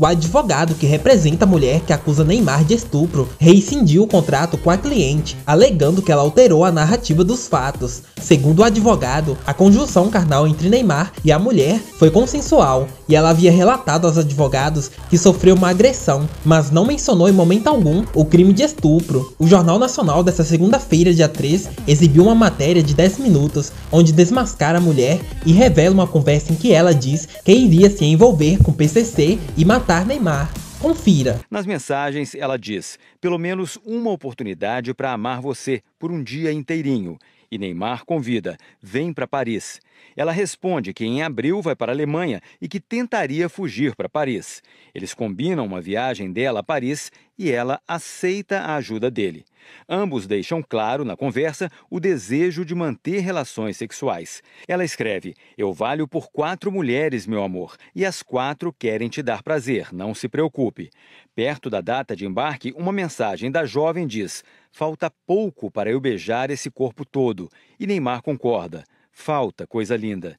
O advogado que representa a mulher que acusa Neymar de estupro rescindiu o contrato com a cliente, alegando que ela alterou a narrativa dos fatos. Segundo o advogado, a conjunção carnal entre Neymar e a mulher foi consensual e ela havia relatado aos advogados que sofreu uma agressão, mas não mencionou em momento algum o crime de estupro. O Jornal Nacional dessa segunda-feira, dia 3, exibiu uma matéria de 10 minutos onde desmascara a mulher e revela uma conversa em que ela diz que iria se envolver com PCC e matar Neymar. Confira. Nas mensagens, ela diz: pelo menos uma oportunidade para amar você por um dia inteirinho. E Neymar convida: vem para Paris. Ela responde que em abril vai para a Alemanha e que tentaria fugir para Paris. Eles combinam uma viagem dela a Paris e ela aceita a ajuda dele. Ambos deixam claro na conversa o desejo de manter relações sexuais. Ela escreve: Eu valho por quatro mulheres, meu amor, e as quatro querem te dar prazer, não se preocupe. Perto da data de embarque, uma mensagem da jovem diz: Falta pouco para eu beijar esse corpo todo. E Neymar concorda: Falta, coisa linda.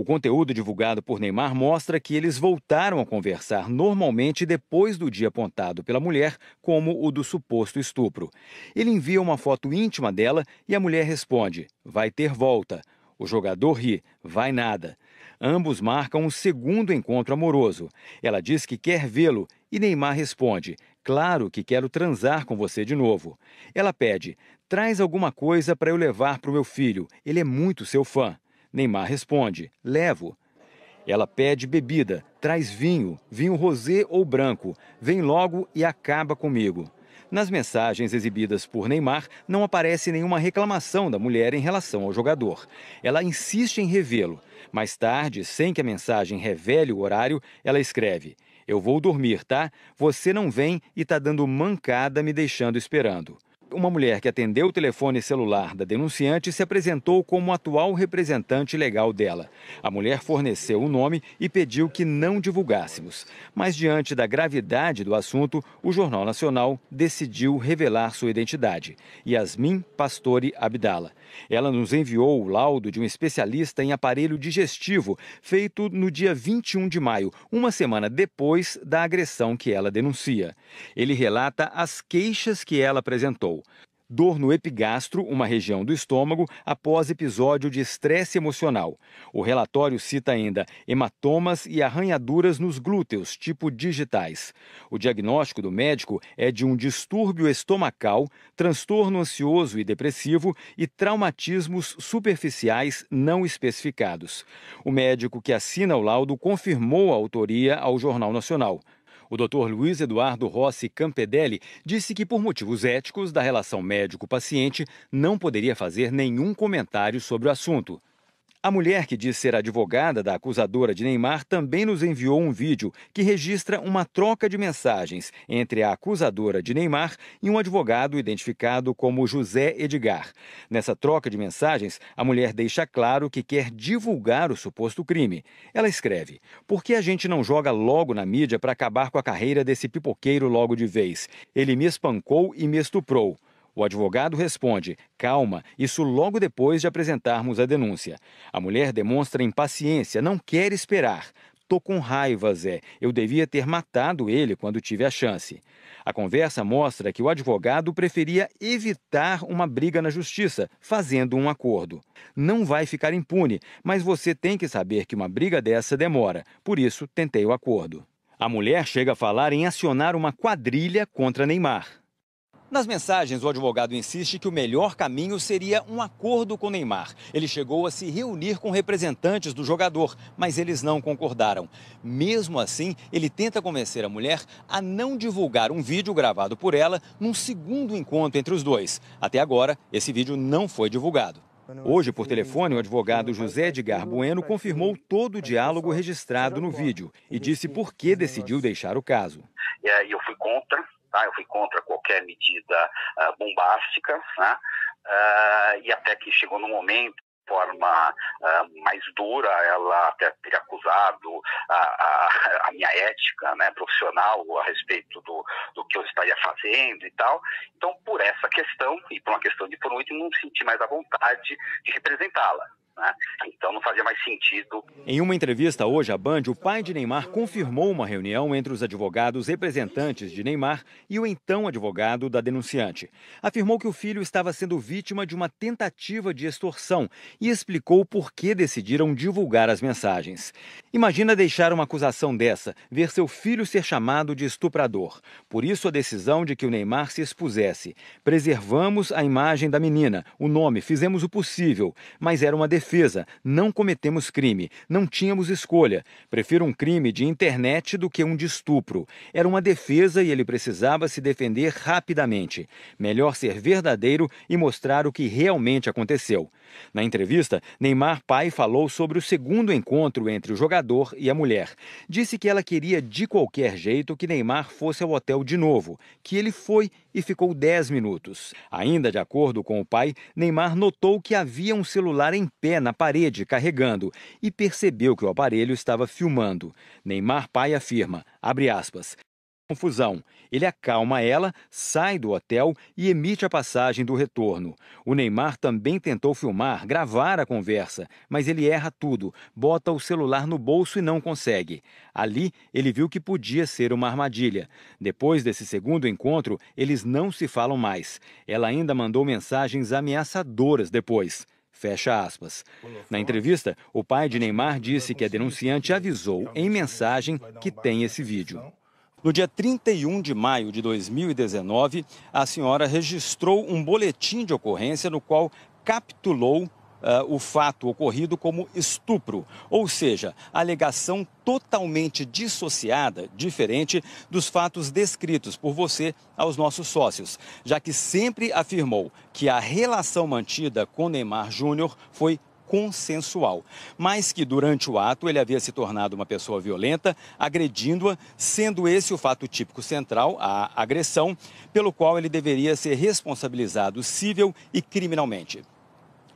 O conteúdo divulgado por Neymar mostra que eles voltaram a conversar normalmente depois do dia apontado pela mulher como o do suposto estupro. Ele envia uma foto íntima dela e a mulher responde: Vai ter volta. O jogador ri, vai nada. Ambos marcam um segundo encontro amoroso. Ela diz que quer vê-lo e Neymar responde: Claro que quero transar com você de novo. Ela pede: Traz alguma coisa para eu levar para o meu filho, ele é muito seu fã. Neymar responde: Levo. Ela pede bebida, traz vinho, vinho rosé ou branco, vem logo e acaba comigo. Nas mensagens exibidas por Neymar, não aparece nenhuma reclamação da mulher em relação ao jogador. Ela insiste em revê-lo. Mais tarde, sem que a mensagem revele o horário, ela escreve: Eu vou dormir, tá? Você não vem e tá dando mancada me deixando esperando. Uma mulher que atendeu o telefone celular da denunciante se apresentou como atual representante legal dela. A mulher forneceu o nome e pediu que não divulgássemos. Mas, diante da gravidade do assunto, o Jornal Nacional decidiu revelar sua identidade. Yasmin Pastore Abdala. Ela nos enviou o laudo de um especialista em aparelho digestivo, feito no dia 21 de maio, uma semana depois da agressão que ela denuncia. Ele relata as queixas que ela apresentou dor no epigastro, uma região do estômago, após episódio de estresse emocional. O relatório cita ainda hematomas e arranhaduras nos glúteos, tipo digitais. O diagnóstico do médico é de um distúrbio estomacal, transtorno ansioso e depressivo e traumatismos superficiais não especificados. O médico que assina o laudo confirmou a autoria ao Jornal Nacional. O Dr. Luiz Eduardo Rossi Campedelli disse que, por motivos éticos da relação médico-paciente, não poderia fazer nenhum comentário sobre o assunto. A mulher que diz ser advogada da acusadora de Neymar também nos enviou um vídeo que registra uma troca de mensagens entre a acusadora de Neymar e um advogado identificado como José Edgar. Nessa troca de mensagens, a mulher deixa claro que quer divulgar o suposto crime. Ela escreve: Por que a gente não joga logo na mídia para acabar com a carreira desse pipoqueiro logo de vez? Ele me espancou e me estuprou. O advogado responde: calma, isso logo depois de apresentarmos a denúncia. A mulher demonstra impaciência, não quer esperar. Tô com raiva, Zé. Eu devia ter matado ele quando tive a chance. A conversa mostra que o advogado preferia evitar uma briga na justiça, fazendo um acordo. Não vai ficar impune, mas você tem que saber que uma briga dessa demora. Por isso, tentei o acordo. A mulher chega a falar em acionar uma quadrilha contra Neymar. Nas mensagens, o advogado insiste que o melhor caminho seria um acordo com Neymar. Ele chegou a se reunir com representantes do jogador, mas eles não concordaram. Mesmo assim, ele tenta convencer a mulher a não divulgar um vídeo gravado por ela num segundo encontro entre os dois. Até agora, esse vídeo não foi divulgado. Hoje, por telefone, o advogado José Edgar Bueno confirmou todo o diálogo registrado no vídeo e disse por que decidiu deixar o caso. e aí eu fui contra Tá? Eu fui contra qualquer medida uh, bombástica, né? uh, e até que chegou no momento forma uh, mais dura, ela até ter acusado a, a, a, minha ética né, profissional a respeito do, do que eu estaria fazendo e tal. Então, por essa questão, e por uma questão de, por último, não senti mais a vontade de representá-la. Né? Então não fazia mais sentido. Em uma entrevista hoje à Band, o pai de Neymar confirmou uma reunião entre os advogados representantes de Neymar e o então advogado da denunciante. Afirmou que o filho estava sendo vítima de uma tentativa de extorsão e explicou por que decidiram divulgar as mensagens. Imagina deixar uma acusação dessa, ver seu filho ser chamado de estuprador. Por isso, a decisão de que o Neymar se expusesse. Preservamos a imagem da menina, o nome, fizemos o possível, mas era uma defesa. Não cometemos crime, não tínhamos escolha. Prefiro um crime de internet do que um de estupro. Era uma defesa e ele precisava se defender rapidamente. Melhor ser verdadeiro e mostrar o que realmente aconteceu. Na entrevista, Neymar Pai falou sobre o segundo encontro entre o jogador e a mulher. Disse que ela queria de qualquer jeito que Neymar fosse ao hotel de novo, que ele foi e ficou 10 minutos. Ainda de acordo com o pai, Neymar notou que havia um celular em pé na parede carregando e percebeu que o aparelho estava filmando. Neymar Pai afirma, abre aspas, confusão. Ele acalma ela, sai do hotel e emite a passagem do retorno. O Neymar também tentou filmar, gravar a conversa, mas ele erra tudo, bota o celular no bolso e não consegue. Ali, ele viu que podia ser uma armadilha. Depois desse segundo encontro, eles não se falam mais. Ela ainda mandou mensagens ameaçadoras depois. Fecha aspas. Na entrevista, o pai de Neymar disse que a denunciante avisou em mensagem que tem esse vídeo. No dia 31 de maio de 2019, a senhora registrou um boletim de ocorrência no qual capitulou uh, o fato ocorrido como estupro, ou seja, alegação totalmente dissociada, diferente dos fatos descritos por você aos nossos sócios, já que sempre afirmou que a relação mantida com Neymar Júnior foi consensual, mas que durante o ato ele havia se tornado uma pessoa violenta, agredindo-a, sendo esse o fato típico central, a agressão, pelo qual ele deveria ser responsabilizado civil e criminalmente.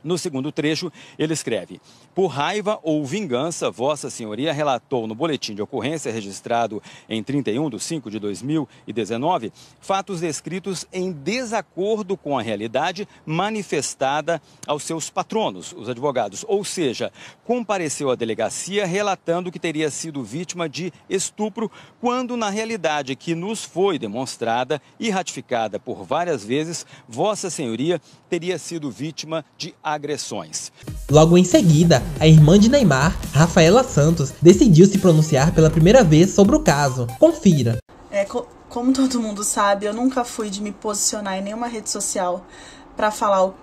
No segundo trecho, ele escreve: Por raiva ou vingança, Vossa Senhoria relatou no boletim de ocorrência registrado em 31 de 5 de 2019 fatos descritos em desacordo com a realidade manifestada aos seus patronos, os advogados. Ou seja, compareceu à delegacia relatando que teria sido vítima de estupro, quando na realidade que nos foi demonstrada e ratificada por várias vezes, Vossa Senhoria teria sido vítima de agressão agressões. Logo em seguida, a irmã de Neymar, Rafaela Santos, decidiu se pronunciar pela primeira vez sobre o caso. Confira. É, co como todo mundo sabe, eu nunca fui de me posicionar em nenhuma rede social para falar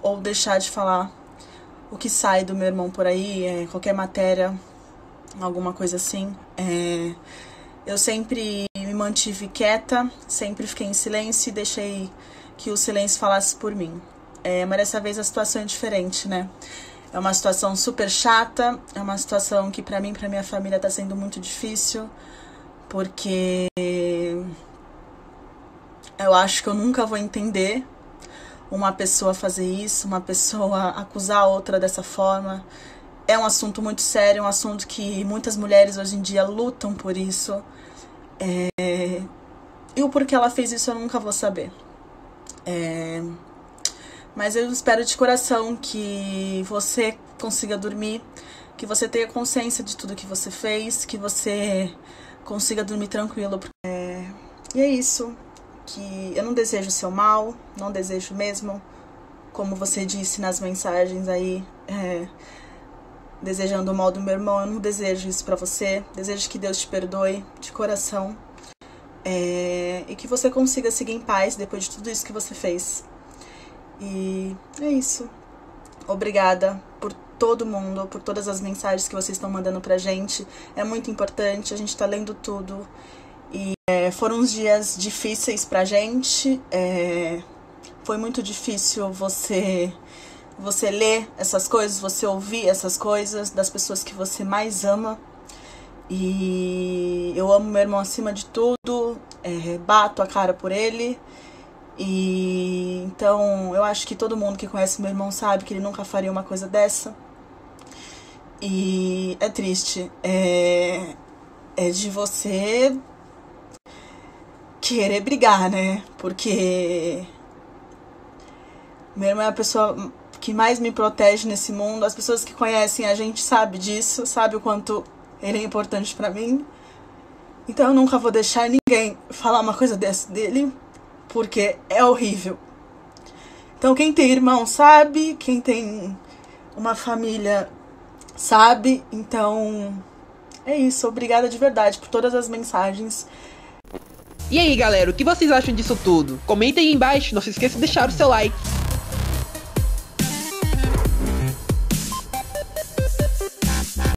ou deixar de falar o que sai do meu irmão por aí, é, qualquer matéria, alguma coisa assim. É, eu sempre me mantive quieta, sempre fiquei em silêncio e deixei que o silêncio falasse por mim. É, mas dessa vez a situação é diferente, né? É uma situação super chata, é uma situação que para mim, para minha família tá sendo muito difícil, porque eu acho que eu nunca vou entender uma pessoa fazer isso, uma pessoa acusar a outra dessa forma. É um assunto muito sério, é um assunto que muitas mulheres hoje em dia lutam por isso. É... E o porquê ela fez isso eu nunca vou saber. É... Mas eu espero de coração que você consiga dormir, que você tenha consciência de tudo que você fez, que você consiga dormir tranquilo. É... E é isso. Que eu não desejo seu mal, não desejo mesmo. Como você disse nas mensagens aí, é... desejando o mal do meu irmão, eu não desejo isso para você. Desejo que Deus te perdoe de coração. É... E que você consiga seguir em paz depois de tudo isso que você fez. E é isso. Obrigada por todo mundo, por todas as mensagens que vocês estão mandando pra gente. É muito importante, a gente tá lendo tudo. E é, foram uns dias difíceis pra gente. É, foi muito difícil você você ler essas coisas, você ouvir essas coisas das pessoas que você mais ama. E eu amo meu irmão acima de tudo, é, bato a cara por ele. E então eu acho que todo mundo que conhece meu irmão sabe que ele nunca faria uma coisa dessa. E é triste. É, é de você querer brigar, né? Porque meu irmão é a pessoa que mais me protege nesse mundo. As pessoas que conhecem a gente sabem disso, sabe o quanto ele é importante para mim. Então eu nunca vou deixar ninguém falar uma coisa dessa dele porque é horrível. Então, quem tem irmão sabe, quem tem uma família sabe. Então, é isso. Obrigada de verdade por todas as mensagens. E aí, galera, o que vocês acham disso tudo? Comentem aí embaixo, não se esqueça de deixar o seu like.